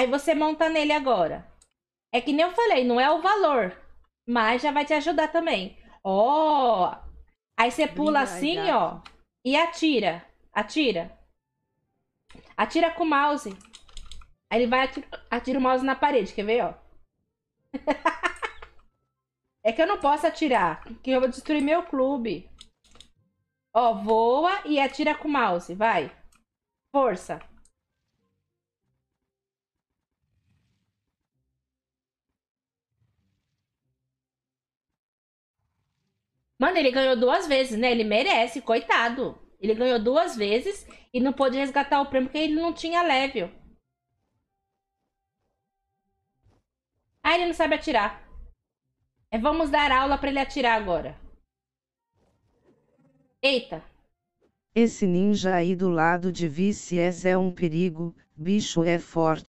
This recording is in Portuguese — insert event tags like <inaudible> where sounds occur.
Aí você monta nele agora. É que nem eu falei, não é o valor, mas já vai te ajudar também. Ó! Oh! Aí você pula assim, ó, e atira. Atira. Atira com o mouse. Aí ele vai atirar atira o mouse na parede, quer ver, ó? <laughs> é que eu não posso atirar, que eu vou destruir meu clube. Ó, voa e atira com o mouse, vai. Força. Mano, ele ganhou duas vezes, né? Ele merece, coitado. Ele ganhou duas vezes e não pôde resgatar o prêmio porque ele não tinha level. Ah, ele não sabe atirar. É, vamos dar aula para ele atirar agora. Eita. Esse ninja aí do lado de vices é um perigo, bicho é forte.